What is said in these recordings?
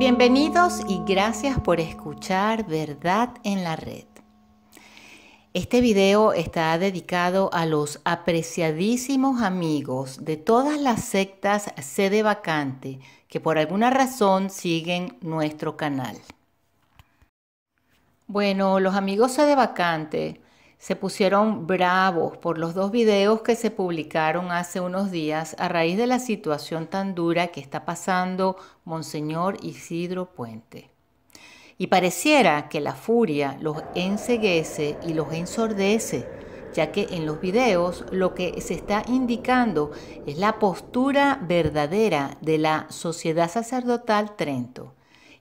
Bienvenidos y gracias por escuchar Verdad en la Red. Este video está dedicado a los apreciadísimos amigos de todas las sectas sede vacante que por alguna razón siguen nuestro canal. Bueno, los amigos sede vacante se pusieron bravos por los dos videos que se publicaron hace unos días a raíz de la situación tan dura que está pasando Monseñor Isidro Puente. Y pareciera que la furia los enseguece y los ensordece, ya que en los videos lo que se está indicando es la postura verdadera de la sociedad sacerdotal Trento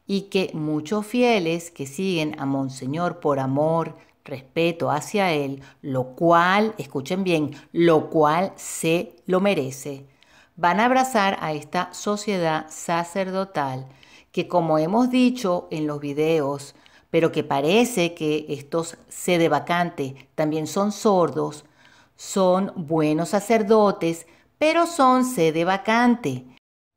y que muchos fieles que siguen a Monseñor por amor, respeto hacia él, lo cual, escuchen bien, lo cual se lo merece, van a abrazar a esta sociedad sacerdotal que como hemos dicho en los videos, pero que parece que estos sede vacante también son sordos, son buenos sacerdotes, pero son sede vacante.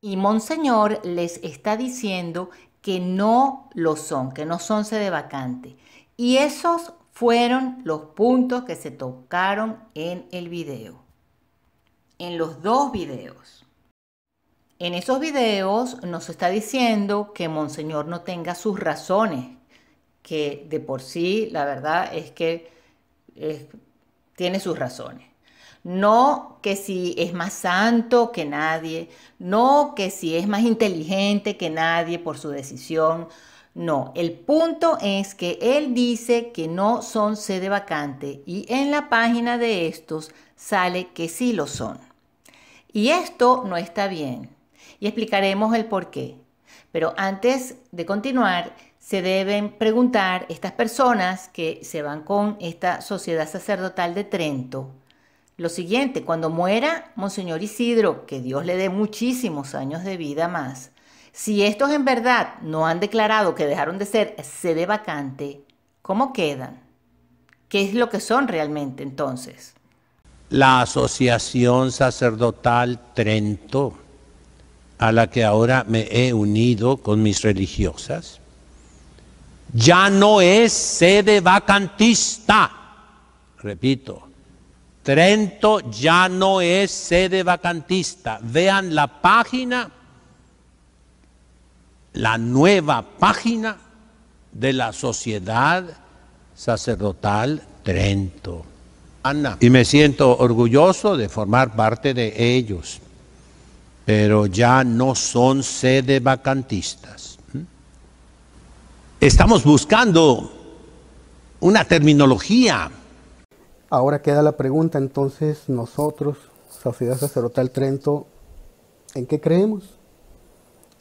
Y Monseñor les está diciendo que no lo son, que no son sede vacante. Y esos fueron los puntos que se tocaron en el video. En los dos videos. En esos videos nos está diciendo que Monseñor no tenga sus razones, que de por sí la verdad es que tiene sus razones. No que si es más santo que nadie, no que si es más inteligente que nadie por su decisión, no, el punto es que él dice que no son sede vacante y en la página de estos sale que sí lo son. Y esto no está bien y explicaremos el por qué. Pero antes de continuar, se deben preguntar estas personas que se van con esta sociedad sacerdotal de Trento. Lo siguiente, cuando muera Monseñor Isidro, que Dios le dé muchísimos años de vida más, si estos en verdad no han declarado que dejaron de ser sede vacante, ¿cómo quedan? ¿Qué es lo que son realmente entonces? La Asociación Sacerdotal Trento, a la que ahora me he unido con mis religiosas, ya no es sede vacantista. Repito, Trento ya no es sede vacantista. Vean la página la nueva página de la sociedad sacerdotal Trento. y me siento orgulloso de formar parte de ellos, pero ya no son sede vacantistas. Estamos buscando una terminología. Ahora queda la pregunta entonces nosotros, Sociedad Sacerdotal Trento, ¿en qué creemos?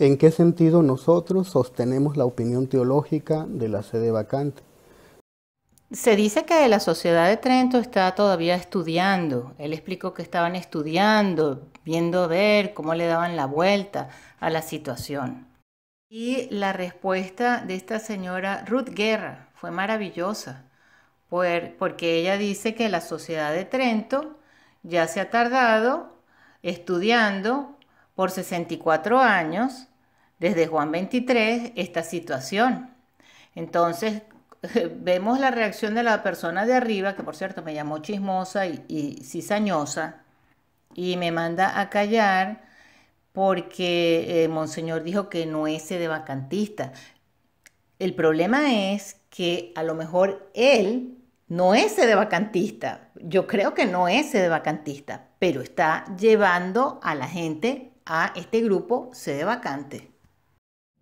en qué sentido nosotros sostenemos la opinión teológica de la sede vacante. Se dice que la sociedad de Trento está todavía estudiando. Él explicó que estaban estudiando, viendo ver cómo le daban la vuelta a la situación. Y la respuesta de esta señora Ruth Guerra fue maravillosa, porque ella dice que la sociedad de Trento ya se ha tardado estudiando por 64 años desde Juan 23 esta situación. Entonces, vemos la reacción de la persona de arriba, que por cierto me llamó chismosa y, cizañosa, y me manda a callar porque eh, Monseñor dijo que no es de vacantista. El problema es que a lo mejor él no es de vacantista. Yo creo que no es de vacantista, pero está llevando a la gente a este grupo sede vacante.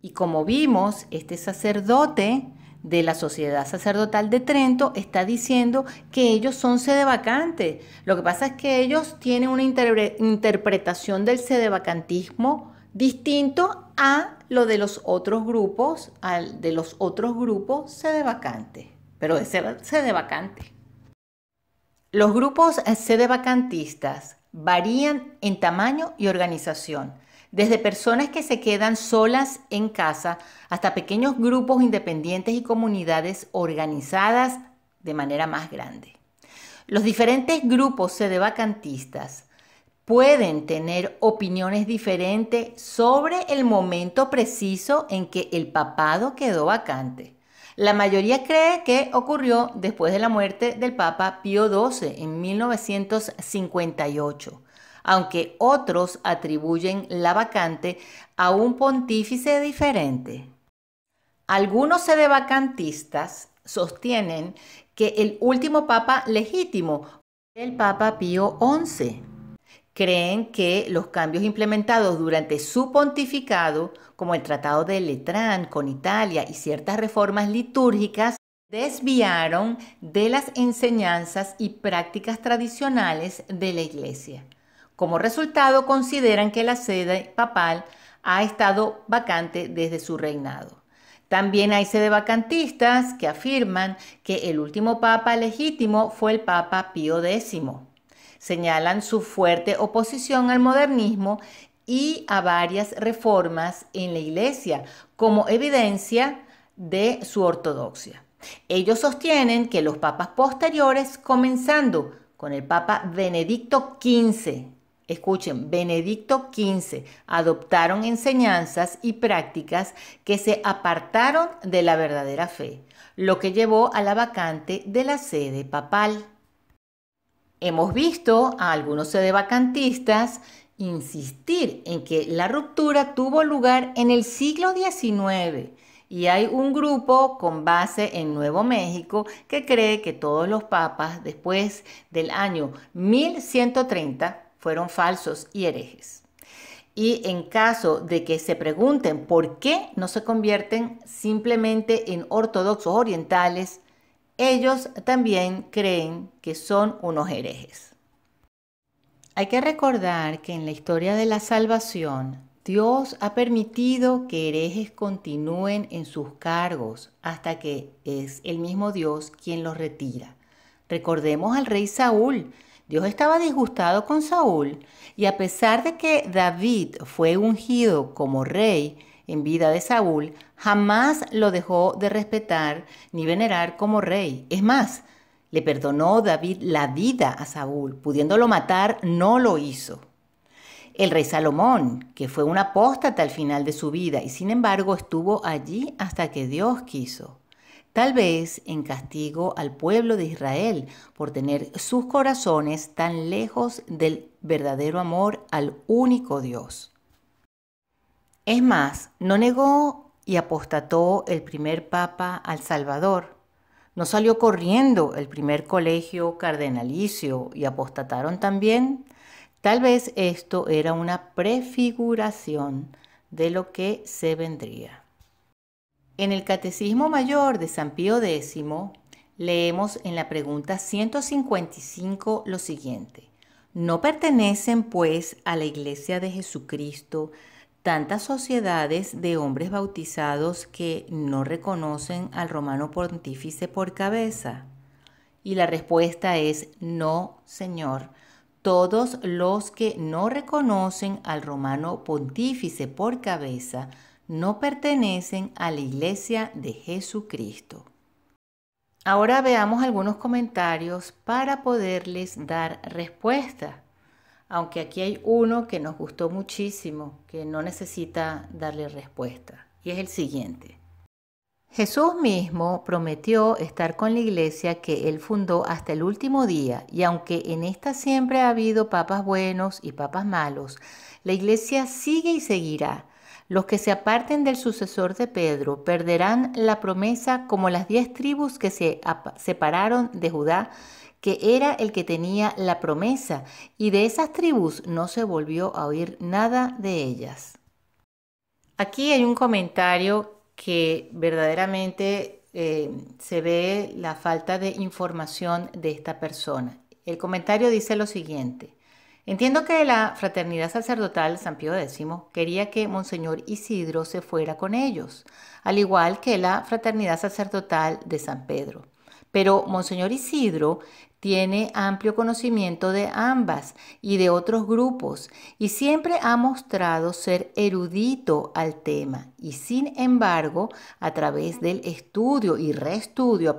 Y como vimos, este sacerdote de la Sociedad Sacerdotal de Trento está diciendo que ellos son sede vacante. Lo que pasa es que ellos tienen una interpretación del sede vacantismo distinto a lo de los otros grupos, al de los otros grupos sede vacante. pero es vacante. Los grupos eh, sede vacantistas varían en tamaño y organización desde personas que se quedan solas en casa hasta pequeños grupos independientes y comunidades organizadas de manera más grande. Los diferentes grupos vacantistas pueden tener opiniones diferentes sobre el momento preciso en que el papado quedó vacante. La mayoría cree que ocurrió después de la muerte del Papa Pío XII en 1958 aunque otros atribuyen la vacante a un pontífice diferente. Algunos sedevacantistas sostienen que el último papa legítimo fue el Papa Pío XI. Creen que los cambios implementados durante su pontificado, como el Tratado de Letrán con Italia y ciertas reformas litúrgicas, desviaron de las enseñanzas y prácticas tradicionales de la Iglesia. Como resultado, consideran que la sede papal ha estado vacante desde su reinado. También hay sede vacantistas que afirman que el último papa legítimo fue el Papa Pío X. Señalan su fuerte oposición al modernismo y a varias reformas en la Iglesia como evidencia de su ortodoxia. Ellos sostienen que los papas posteriores, comenzando con el Papa Benedicto XV Escuchen, Benedicto XV adoptaron enseñanzas y prácticas que se apartaron de la verdadera fe, lo que llevó a la vacante de la sede papal. Hemos visto a algunos vacantistas insistir en que la ruptura tuvo lugar en el siglo XIX y hay un grupo con base en Nuevo México que cree que todos los papas después del año 1130 fueron falsos y herejes. Y en caso de que se pregunten por qué no se convierten simplemente en ortodoxos orientales, ellos también creen que son unos herejes. Hay que recordar que en la historia de la salvación, Dios ha permitido que herejes continúen en sus cargos hasta que es el mismo Dios quien los retira. Recordemos al rey Saúl, Dios estaba disgustado con Saúl y a pesar de que David fue ungido como rey en vida de Saúl, jamás lo dejó de respetar ni venerar como rey. Es más, le perdonó David la vida a Saúl, pudiéndolo matar, no lo hizo. El rey Salomón, que fue un apóstata al final de su vida y sin embargo estuvo allí hasta que Dios quiso tal vez en castigo al pueblo de Israel por tener sus corazones tan lejos del verdadero amor al único Dios. Es más, no negó y apostató el primer papa al Salvador. No salió corriendo el primer colegio cardenalicio y apostataron también. Tal vez esto era una prefiguración de lo que se vendría. En el Catecismo Mayor de San Pío X leemos en la pregunta 155 lo siguiente. ¿No pertenecen pues a la Iglesia de Jesucristo tantas sociedades de hombres bautizados que no reconocen al romano pontífice por cabeza? Y la respuesta es no, Señor. Todos los que no reconocen al romano pontífice por cabeza no pertenecen a la iglesia de Jesucristo. Ahora veamos algunos comentarios para poderles dar respuesta, aunque aquí hay uno que nos gustó muchísimo, que no necesita darle respuesta, y es el siguiente. Jesús mismo prometió estar con la iglesia que él fundó hasta el último día, y aunque en esta siempre ha habido papas buenos y papas malos, la iglesia sigue y seguirá los que se aparten del sucesor de Pedro perderán la promesa como las diez tribus que se separaron de Judá, que era el que tenía la promesa, y de esas tribus no se volvió a oír nada de ellas. Aquí hay un comentario que verdaderamente eh, se ve la falta de información de esta persona. El comentario dice lo siguiente. Entiendo que la fraternidad sacerdotal San Pío X quería que Monseñor Isidro se fuera con ellos, al igual que la fraternidad sacerdotal de San Pedro. Pero Monseñor Isidro tiene amplio conocimiento de ambas y de otros grupos y siempre ha mostrado ser erudito al tema y sin embargo, a través del estudio y reestudio a,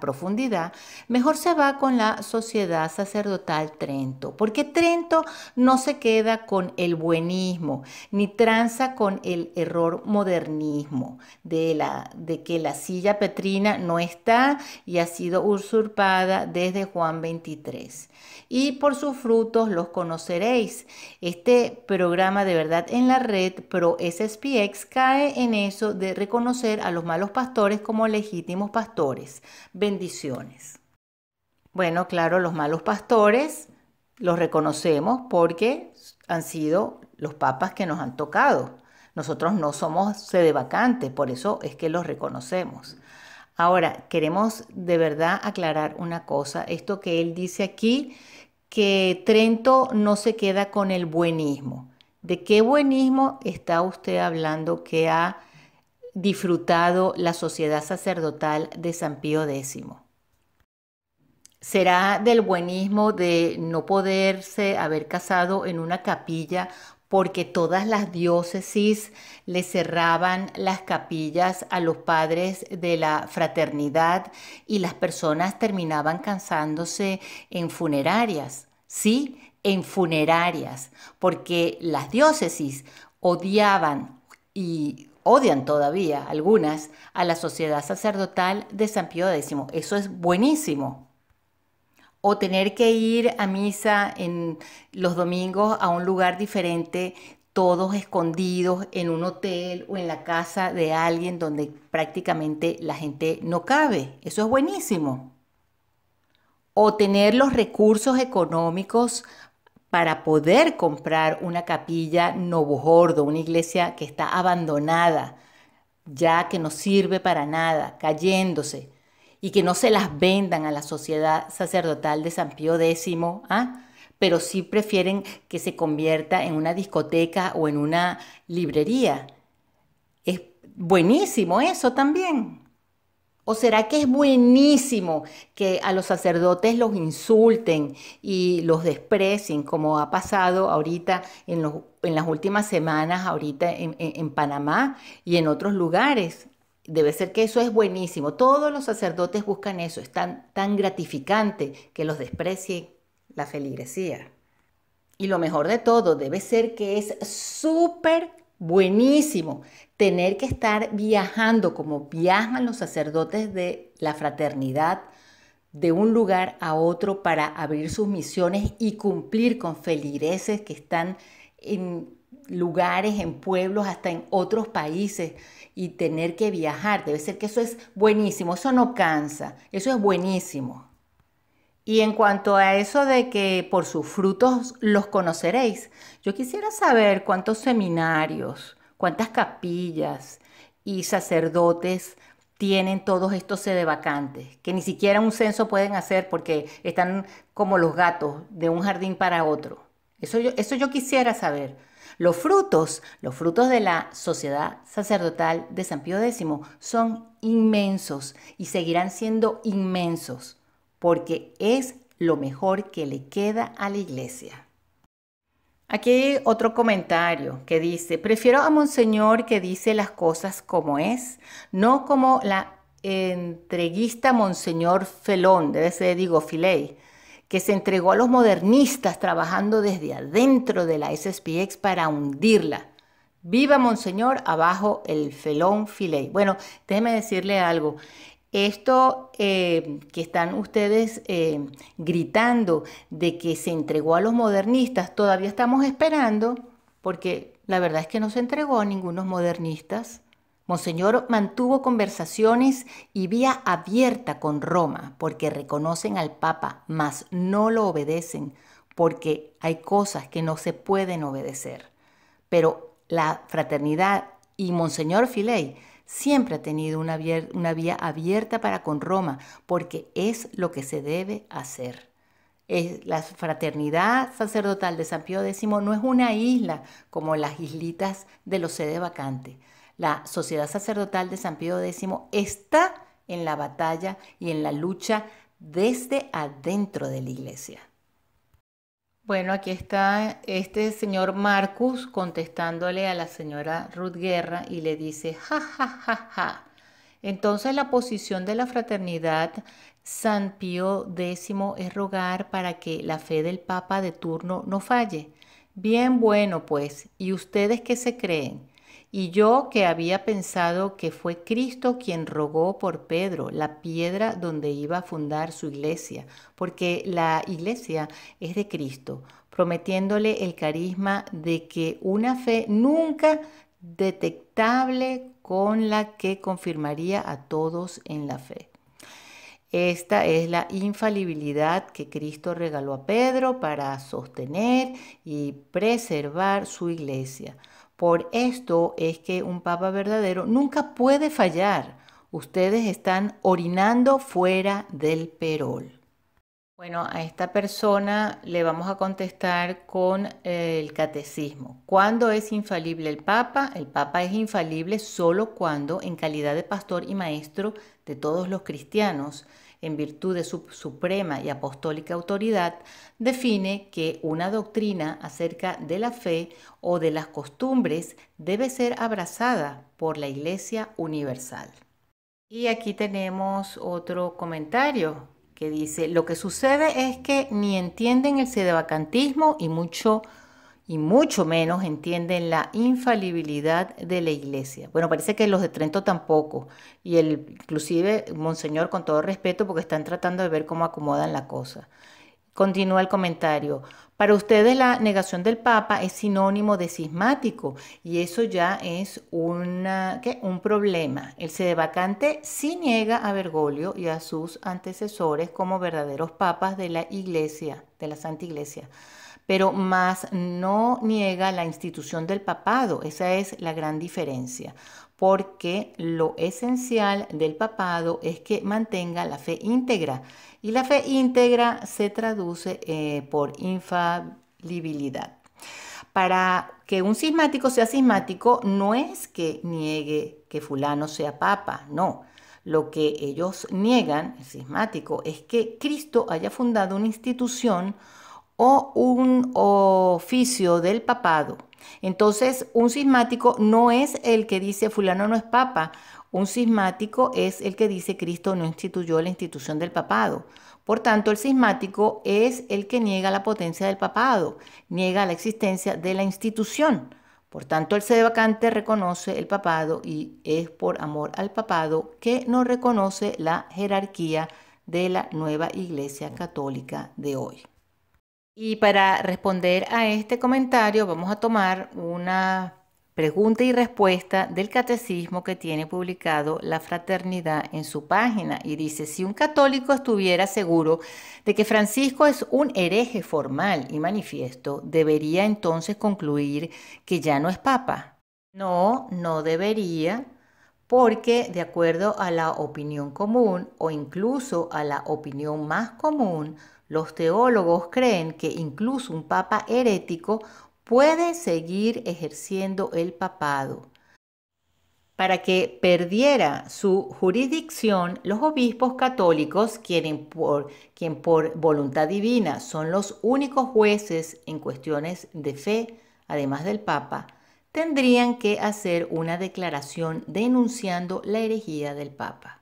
profundidad, mejor se va con la sociedad sacerdotal Trento, porque Trento no se queda con el buenismo ni tranza con el error modernismo de, la, de que la silla petrina no está y ha sido usurpada desde de Juan 23. Y por sus frutos los conoceréis. Este programa de verdad en la red Pro SSPX cae en eso de reconocer a los malos pastores como legítimos pastores. Bendiciones. Bueno, claro, los malos pastores los reconocemos porque han sido los papas que nos han tocado. Nosotros no somos sede vacante, por eso es que los reconocemos. Ahora, queremos de verdad aclarar una cosa, esto que él dice aquí, que Trento no se queda con el buenismo. ¿De qué buenismo está usted hablando que ha disfrutado la sociedad sacerdotal de San Pío X? ¿Será del buenismo de no poderse haber casado en una capilla porque todas las diócesis le cerraban las capillas a los padres de la fraternidad y las personas terminaban cansándose en funerarias, ¿sí? En funerarias, porque las diócesis odiaban y odian todavía algunas a la sociedad sacerdotal de San Pío X. Eso es buenísimo o tener que ir a misa en los domingos a un lugar diferente, todos escondidos en un hotel o en la casa de alguien donde prácticamente la gente no cabe. Eso es buenísimo. O tener los recursos económicos para poder comprar una capilla novojordo, una iglesia que está abandonada, ya que no sirve para nada, cayéndose, y que no se las vendan a la sociedad sacerdotal de San Pío X, ¿ah? pero sí prefieren que se convierta en una discoteca o en una librería. Es buenísimo eso también. ¿O será que es buenísimo que a los sacerdotes los insulten y los desprecien, como ha pasado ahorita en, en las últimas semanas, ahorita en Panamá y en otros lugares? Debe ser que eso es buenísimo. Todos los sacerdotes buscan eso. Es tan, gratificante que los desprecie la feligresía. Y lo mejor de todo, debe ser que es súper buenísimo tener que estar viajando como viajan los sacerdotes de la fraternidad de un lugar a otro para abrir sus misiones y cumplir con feligreses que están en lugares, en pueblos, hasta en otros países y tener que viajar. Debe ser que eso es buenísimo, eso no cansa, eso es buenísimo. Y en cuanto a eso de que por sus frutos los conoceréis, yo quisiera saber cuántos seminarios, cuántas capillas y sacerdotes tienen todos estos vacantes, que ni siquiera un censo pueden hacer porque están como los gatos de un jardín para otro. Eso eso yo quisiera saber. Los frutos, los frutos de la sociedad sacerdotal de San Pío X son inmensos y seguirán siendo inmensos porque es lo mejor que le queda a la iglesia. Aquí hay otro comentario que dice, prefiero a Monseñor que dice las cosas como es, no como la entreguista Monseñor Felón, de ese digo, Filey, que se entregó a los modernistas trabajando desde adentro de la SSPX para hundirla. Viva Monseñor, abajo el felón filet Bueno, déjenme decirle algo. Esto eh, que están ustedes eh, gritando de que se entregó a los modernistas, todavía estamos esperando, porque la verdad es que no se entregó a ningunos modernistas. Monseñor mantuvo conversaciones y vía abierta con Roma porque reconocen al Papa, mas no lo obedecen porque hay cosas que no se pueden obedecer. Pero la fraternidad y Monseñor Filey siempre ha tenido una, vía abierta para con Roma porque es lo que se debe hacer la fraternidad sacerdotal de San Pío X no es una isla como las islitas de los sede vacantes, la Sociedad Sacerdotal de San Pío X está en la batalla y en la lucha desde adentro de la iglesia. Bueno, aquí está este señor Marcus contestándole a la señora Ruth Guerra y le dice, ja, ja, ja, ja. Entonces la posición de la fraternidad San Pío X es rogar para que la fe del Papa de turno no falle. Bien bueno, pues, ¿y ustedes qué se creen? Y yo que había pensado que fue Cristo quien rogó por Pedro, la piedra donde iba a fundar su iglesia, porque la iglesia es de Cristo, prometiéndole el carisma de que una fe nunca detectable con la que confirmaría a todos en la fe. Esta es la infalibilidad que Cristo regaló a Pedro para sostener y preservar su iglesia. Por esto es que un papa verdadero nunca puede fallar. Ustedes están orinando fuera del perol. Bueno, a esta persona le vamos a contestar con eh, el catecismo. ¿Cuándo es infalible el Papa? El Papa es infalible solo cuando, en calidad de pastor y maestro de todos los cristianos, en virtud de su suprema y apostólica autoridad, define que una doctrina acerca de la fe o de las costumbres debe ser abrazada por la Iglesia Universal. Y aquí tenemos otro comentario que dice, lo que sucede es que ni entienden el sedevacantismo y mucho y mucho menos entienden la infalibilidad de la iglesia. Bueno, parece que los de Trento tampoco, y el, inclusive Monseñor, con todo respeto, porque están tratando de ver cómo acomodan la cosa. Continúa el comentario. Para ustedes la negación del Papa es sinónimo de cismático y eso ya es un problema. El vacante sí niega a Bergoglio y a sus antecesores como verdaderos papas de la Iglesia, de la Santa Iglesia pero más no niega la institución del papado. Esa es la gran diferencia, porque lo esencial del papado es que mantenga la fe íntegra y la fe íntegra se traduce eh, por infalibilidad. Para que un cismático sea cismático no es que niegue que fulano sea papa, no. Lo que ellos niegan, el cismático, es que Cristo haya fundado una institución un oficio del papado. Entonces, un cismático no es el que dice fulano no es papa, un cismático es el que dice Cristo no instituyó la institución del papado. Por tanto, el cismático es el que niega la potencia del papado, niega la existencia de la institución. Por tanto, el sede vacante reconoce el papado y es por amor al papado que no reconoce la jerarquía de la nueva Iglesia Católica de hoy. Y para responder a este comentario vamos a tomar una pregunta y respuesta del catecismo que tiene publicado la fraternidad en su página y dice, si un católico estuviera seguro de que Francisco es un hereje formal y manifiesto, ¿debería entonces concluir que ya no es papa? No, no debería, porque de acuerdo a la opinión común o incluso a la opinión más común, los teólogos creen que incluso un papa herético puede seguir ejerciendo el papado. Para que perdiera su jurisdicción, los obispos católicos, quien por, por voluntad divina son los únicos jueces en cuestiones de fe, además del Papa, tendrían que hacer una declaración denunciando la herejía del Papa.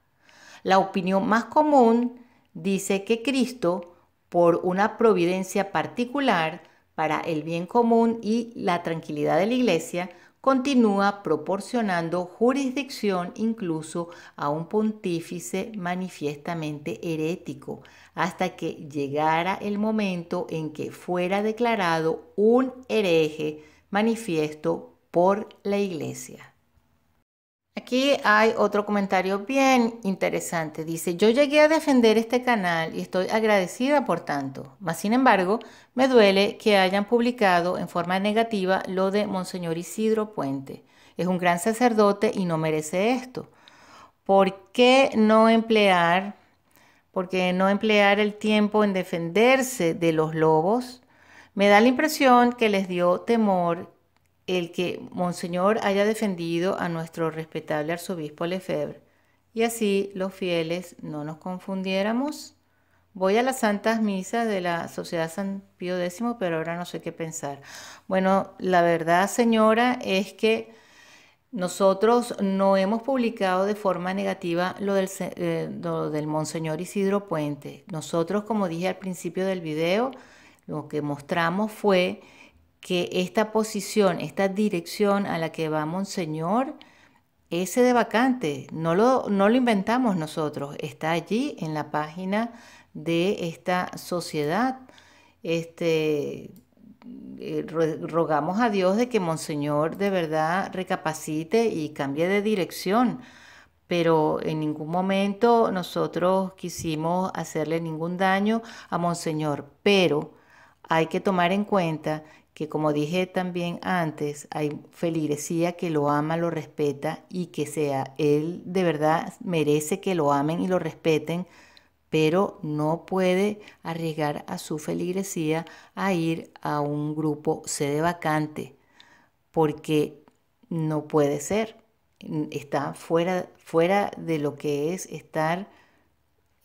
La opinión más común dice que Cristo por una providencia particular para el bien común y la tranquilidad de la Iglesia, continúa proporcionando jurisdicción incluso a un pontífice manifiestamente herético, hasta que llegara el momento en que fuera declarado un hereje manifiesto por la Iglesia. Aquí hay otro comentario bien interesante. Dice, yo llegué a defender este canal y estoy agradecida por tanto. Mas, sin embargo, me duele que hayan publicado en forma negativa lo de Monseñor Isidro Puente. Es un gran sacerdote y no merece esto. ¿Por qué no emplear, por no emplear el tiempo en defenderse de los lobos? Me da la impresión que les dio temor el que Monseñor haya defendido a nuestro respetable arzobispo Lefebvre, y así los fieles no nos confundiéramos. Voy a las santas misas de la Sociedad San Pío X, pero ahora no sé qué pensar. Bueno, la verdad, señora, es que nosotros no hemos publicado de forma negativa lo del, eh, lo del Monseñor Isidro Puente. Nosotros, como dije al principio del video, lo que mostramos fue que esta posición, esta dirección a la que va Monseñor, ese de vacante, no lo, no lo inventamos nosotros, está allí en la página de esta sociedad. Este, eh, rogamos a Dios de que Monseñor de verdad recapacite y cambie de dirección, pero en ningún momento nosotros quisimos hacerle ningún daño a Monseñor, pero hay que tomar en cuenta que como dije también antes, hay feligresía que lo ama, lo respeta y que sea, él de verdad merece que lo amen y lo respeten, pero no puede arriesgar a su feligresía a ir a un grupo sede vacante, porque no puede ser. Está fuera, fuera de lo que es estar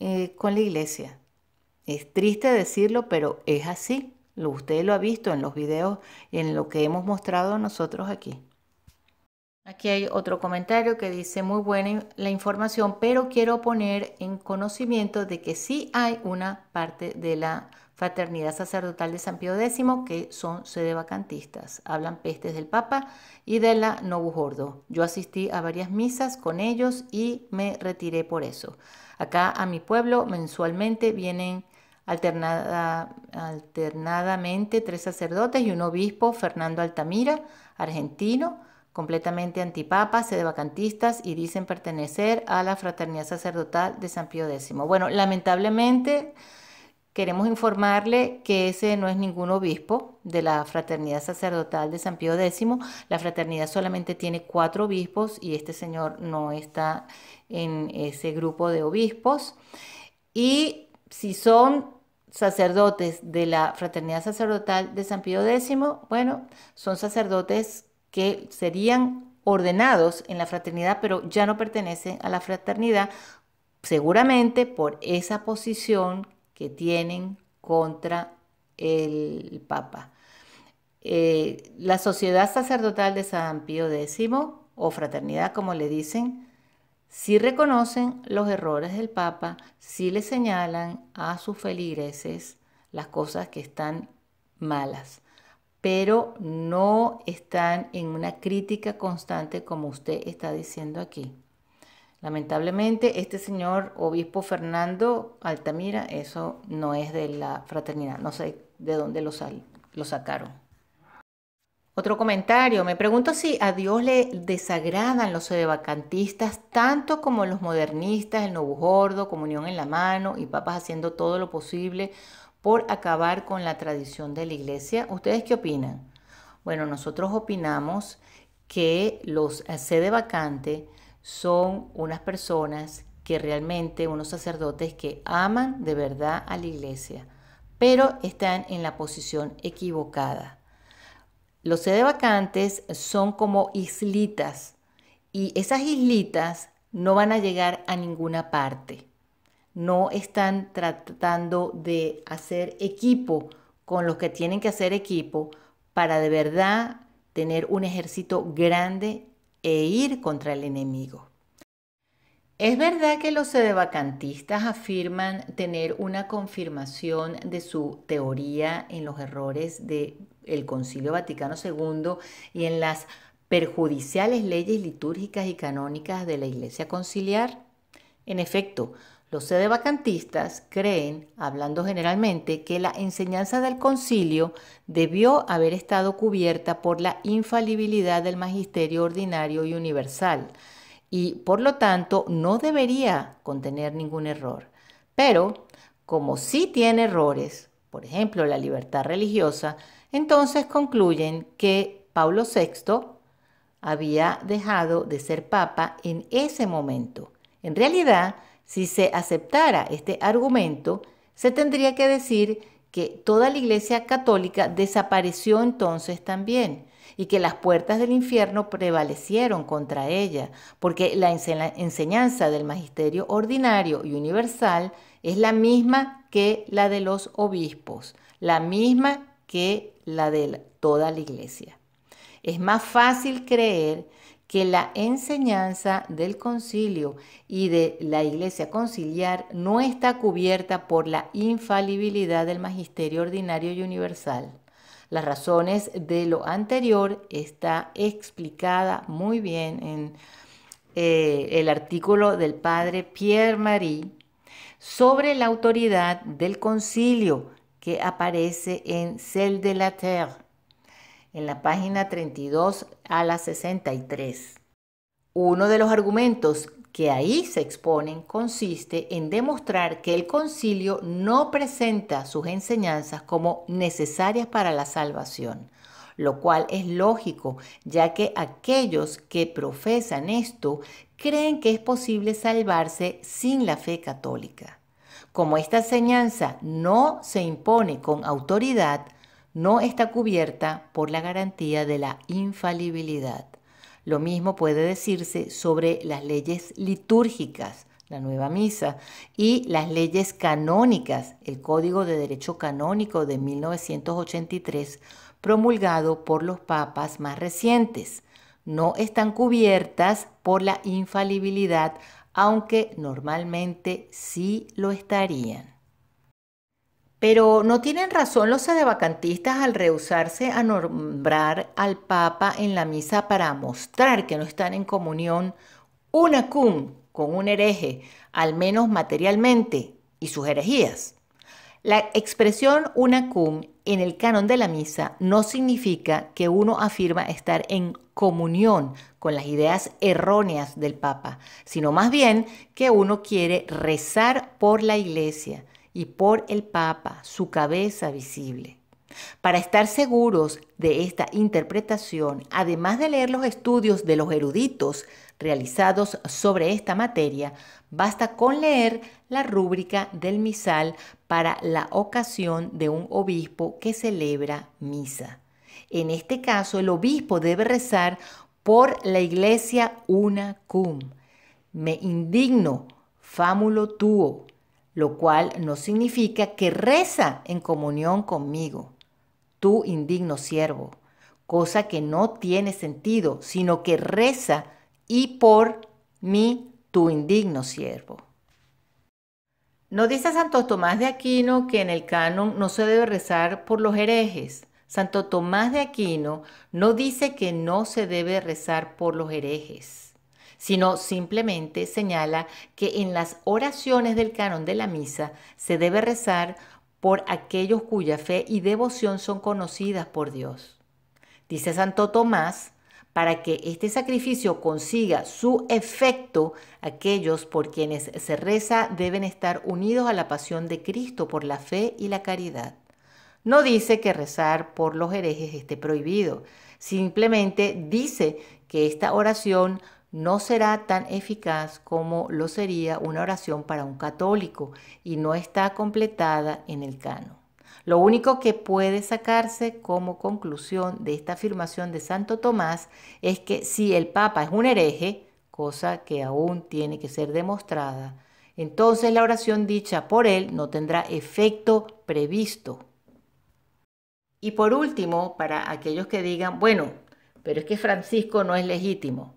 eh, con la iglesia. Es triste decirlo, pero es así. Usted lo ha visto en los videos y en lo que hemos mostrado nosotros aquí. Aquí hay otro comentario que dice muy buena la información, pero quiero poner en conocimiento de que sí hay una parte de la Fraternidad Sacerdotal de San Pío X que son sedevacantistas. Hablan pestes del Papa y de la Gordo. Yo asistí a varias misas con ellos y me retiré por eso. Acá a mi pueblo mensualmente vienen alternada, alternadamente tres sacerdotes y un obispo, Fernando Altamira, argentino, completamente antipapa, vacantistas, y dicen pertenecer a la Fraternidad Sacerdotal de San Pío X. Bueno, lamentablemente queremos informarle que ese no es ningún obispo de la Fraternidad Sacerdotal de San Pío X. La fraternidad solamente tiene cuatro obispos y este señor no está en ese grupo de obispos. Y si son sacerdotes de la Fraternidad Sacerdotal de San Pío X, bueno, son sacerdotes que serían ordenados en la fraternidad, pero ya no pertenecen a la fraternidad, seguramente por esa posición que tienen contra el Papa. Eh, la Sociedad Sacerdotal de San Pío X, o Fraternidad como le dicen, si reconocen los errores del Papa, si le señalan a sus feligreses las cosas que están malas, pero no están en una crítica constante como usted está diciendo aquí. Lamentablemente, este señor obispo Fernando Altamira, eso no es de la fraternidad, no sé de dónde lo, lo sacaron. Otro comentario, me pregunto si a Dios le desagradan los vacantistas, tanto como los modernistas, el Gordo, Comunión en la Mano y papas haciendo todo lo posible por acabar con la tradición de la iglesia. ¿Ustedes qué opinan? Bueno, nosotros opinamos que los sedevacantes son unas personas que realmente, unos sacerdotes que aman de verdad a la iglesia, pero están en la posición equivocada. Los sedes vacantes son como islitas y esas islitas no van a llegar a ninguna parte. No están tratando de hacer equipo con los que tienen que hacer equipo para de verdad tener un ejército grande e ir contra el enemigo. Es verdad que los sedevacantistas afirman tener una confirmación de su teoría en los errores del Concilio Vaticano II y en las perjudiciales leyes litúrgicas y canónicas de la Iglesia conciliar. En efecto, los sedevacantistas creen, hablando generalmente, que la enseñanza del concilio debió haber estado cubierta por la infalibilidad del magisterio ordinario y universal, y por lo tanto no debería contener ningún error. Pero como sí tiene errores, por ejemplo la libertad religiosa, entonces concluyen que Pablo VI había dejado de ser papa en ese momento. En realidad, si se aceptara este argumento, se tendría que decir que toda la Iglesia Católica desapareció entonces también, y que las puertas del infierno prevalecieron contra ella, porque la enseñanza del magisterio ordinario y universal es la misma que la de los obispos, la misma que la de toda la iglesia. Es más fácil creer que la enseñanza del concilio y de la iglesia conciliar no está cubierta por la infalibilidad del magisterio ordinario y universal. Las razones de lo anterior está explicada muy bien en eh, el artículo del padre Pierre Marie sobre la autoridad del concilio que aparece en Celle de la Terre, en la página 32 a la 63. Uno de los argumentos que ahí se exponen consiste en demostrar que el concilio no presenta sus enseñanzas como necesarias para la salvación, lo cual es lógico, ya que aquellos que profesan esto creen que es posible salvarse sin la fe católica. Como esta enseñanza no se impone con autoridad, no está cubierta por la garantía de la infalibilidad. Lo mismo puede decirse sobre las leyes litúrgicas, la nueva misa, y las leyes canónicas, el Código de Derecho Canónico de 1983, promulgado por los papas más recientes. No están cubiertas por la infalibilidad, aunque normalmente sí lo estarían. Pero no tienen razón los adevacantistas al rehusarse a nombrar al Papa en la misa para mostrar que no están en comunión una cum con un hereje, al menos materialmente, y sus herejías. La expresión una cum en el canon de la misa no significa que uno afirma estar en comunión con las ideas erróneas del Papa, sino más bien que uno quiere rezar por la Iglesia, y por el Papa, su cabeza visible. Para estar seguros de esta interpretación, además de leer los estudios de los eruditos realizados sobre esta materia, basta con leer la rúbrica del misal para la ocasión de un obispo que celebra misa. En este caso, el obispo debe rezar por la iglesia una cum. Me indigno, famulo tuo, lo cual no significa que reza en comunión conmigo, tú indigno siervo, cosa que no tiene sentido, sino que reza y por mí, tu indigno siervo. No dice Santo Tomás de Aquino que en el canon no se debe rezar por los herejes. Santo Tomás de Aquino no dice que no se debe rezar por los herejes sino simplemente señala que en las oraciones del canon de la misa se debe rezar por aquellos cuya fe y devoción son conocidas por Dios. Dice Santo Tomás, para que este sacrificio consiga su efecto, aquellos por quienes se reza deben estar unidos a la pasión de Cristo por la fe y la caridad. No dice que rezar por los herejes esté prohibido, simplemente dice que esta oración no será tan eficaz como lo sería una oración para un católico y no está completada en el canon. Lo único que puede sacarse como conclusión de esta afirmación de Santo Tomás es que si el Papa es un hereje, cosa que aún tiene que ser demostrada, entonces la oración dicha por él no tendrá efecto previsto. Y por último, para aquellos que digan, bueno, pero es que Francisco no es legítimo,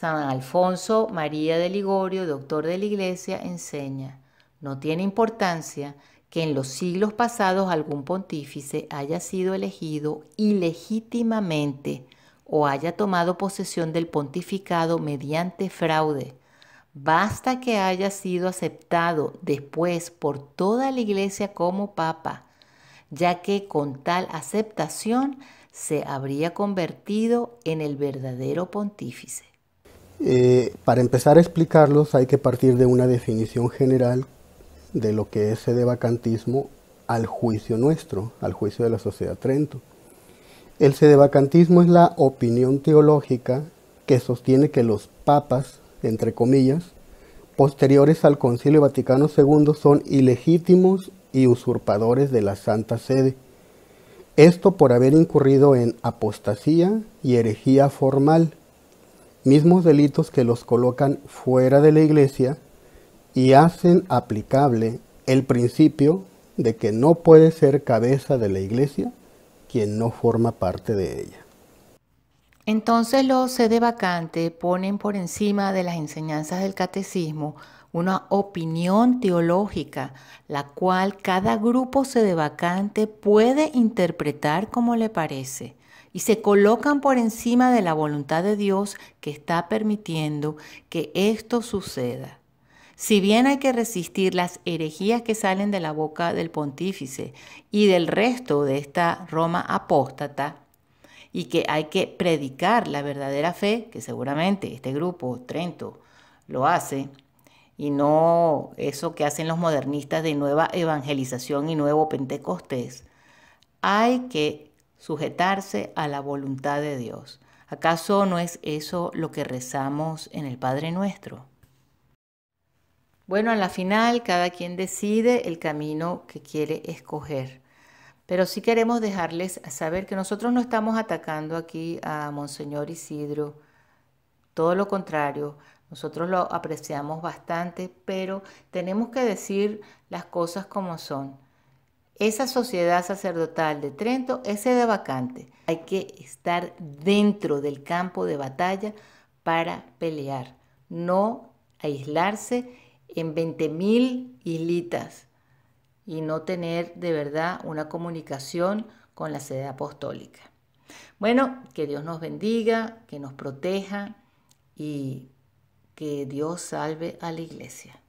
San Alfonso María de Ligorio, doctor de la Iglesia, enseña, no tiene importancia que en los siglos pasados algún pontífice haya sido elegido ilegítimamente o haya tomado posesión del pontificado mediante fraude. Basta que haya sido aceptado después por toda la Iglesia como papa, ya que con tal aceptación se habría convertido en el verdadero pontífice. Eh, para empezar a explicarlos hay que partir de una definición general de lo que es sede vacantismo al juicio nuestro, al juicio de la sociedad Trento. El sedevacantismo es la opinión teológica que sostiene que los papas, entre comillas, posteriores al Concilio Vaticano II son ilegítimos y usurpadores de la Santa Sede. Esto por haber incurrido en apostasía y herejía formal, mismos delitos que los colocan fuera de la iglesia y hacen aplicable el principio de que no puede ser cabeza de la iglesia quien no forma parte de ella. Entonces los sede vacante ponen por encima de las enseñanzas del catecismo una opinión teológica, la cual cada grupo sede vacante puede interpretar como le parece y se colocan por encima de la voluntad de Dios que está permitiendo que esto suceda. Si bien hay que resistir las herejías que salen de la boca del pontífice y del resto de esta Roma apóstata, y que hay que predicar la verdadera fe, que seguramente este grupo, Trento, lo hace, y no eso que hacen los modernistas de nueva evangelización y nuevo Pentecostés, hay que sujetarse a la voluntad de Dios. ¿Acaso no es eso lo que rezamos en el Padre nuestro? Bueno, a la final cada quien decide el camino que quiere escoger. Pero sí queremos dejarles saber que nosotros no estamos atacando aquí a Monseñor Isidro. Todo lo contrario, nosotros lo apreciamos bastante, pero tenemos que decir las cosas como son esa sociedad sacerdotal de Trento es sede vacante. Hay que estar dentro del campo de batalla para pelear, no aislarse en 20.000 islitas y no tener de verdad una comunicación con la sede apostólica. Bueno, que Dios nos bendiga, que nos proteja y que Dios salve a la iglesia.